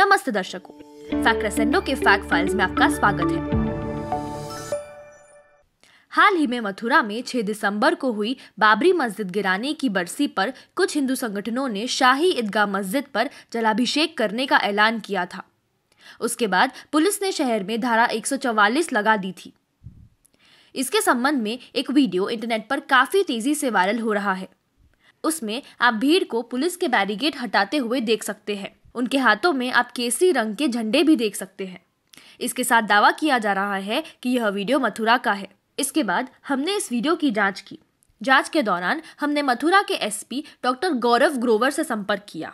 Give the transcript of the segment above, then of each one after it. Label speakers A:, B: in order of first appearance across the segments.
A: नमस्ते दर्शकों Fact Crescendo के फैक्ट फाइल्स में आपका स्वागत है हाल ही में मथुरा में 6 दिसंबर को हुई बाबरी मस्जिद गिराने की बरसी पर कुछ हिंदू संगठनों ने शाही ईदगाह मस्जिद पर जलाभिषेक करने का ऐलान किया था उसके बाद पुलिस ने शहर में धारा 144 लगा दी थी इसके संबंध में एक वीडियो इंटरनेट पर काफी तेजी से वायरल हो रहा है उसमें आप भीड़ को पुलिस के बैरिगेड हटाते हुए देख सकते हैं उनके हाथों में आप केसरी रंग के झंडे भी देख सकते हैं इसके साथ दावा किया जा रहा है कि यह वीडियो मथुरा का है इसके बाद हमने इस वीडियो की जांच की जांच के दौरान हमने मथुरा के एसपी डॉक्टर गौरव ग्रोवर से संपर्क किया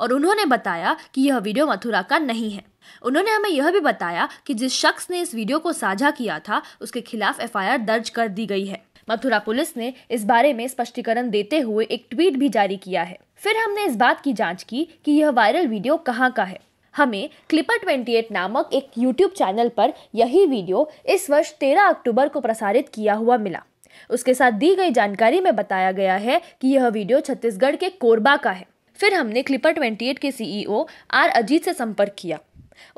A: और उन्होंने बताया कि यह वीडियो मथुरा का नहीं है उन्होंने हमें यह भी बताया कि जिस शख्स ने इस वीडियो को साझा किया था उसके खिलाफ एफआईआर दर्ज कर दी गई है मथुरा पुलिस ने इस बारे में स्पष्टीकरण देते हुए एक ट्वीट भी जारी किया है फिर हमने इस बात की जाँच की कि यह वायरल वीडियो कहाँ का है हमें क्लिपर 28 नामक एक YouTube चैनल पर यही वीडियो इस वर्ष 13 अक्टूबर को प्रसारित किया हुआ मिला उसके साथ दी गई जानकारी में बताया गया है कि यह वीडियो छत्तीसगढ़ के कोरबा का है फिर हमने क्लिपर 28 के सीईओ e आर अजीत से संपर्क किया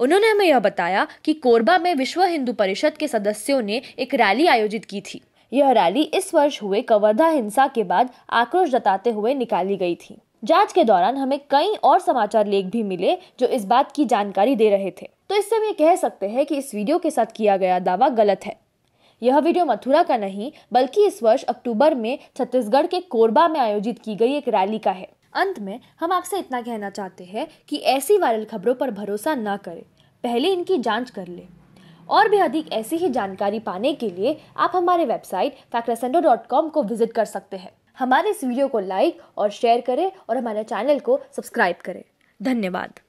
A: उन्होंने हमें यह बताया कि कोरबा में विश्व हिंदू परिषद के सदस्यों ने एक रैली आयोजित की थी यह रैली इस वर्ष हुए कवर्धा हिंसा के बाद आक्रोश जताते हुए निकाली गई थी जांच के दौरान हमें कई और समाचार लेख भी मिले जो इस बात की जानकारी दे रहे थे तो इससे हम ये कह सकते हैं कि इस वीडियो के साथ किया गया दावा गलत है यह वीडियो मथुरा का नहीं बल्कि इस वर्ष अक्टूबर में छत्तीसगढ़ के कोरबा में आयोजित की गई एक रैली का है अंत में हम आपसे इतना कहना चाहते हैं कि ऐसी वायरल खबरों पर भरोसा न करें पहले इनकी जांच कर लें और भी अधिक ऐसी ही जानकारी पाने के लिए आप हमारे वेबसाइट डॉट कॉम को विजिट कर सकते हैं हमारे इस वीडियो को लाइक और शेयर करें और हमारे चैनल को सब्सक्राइब करें धन्यवाद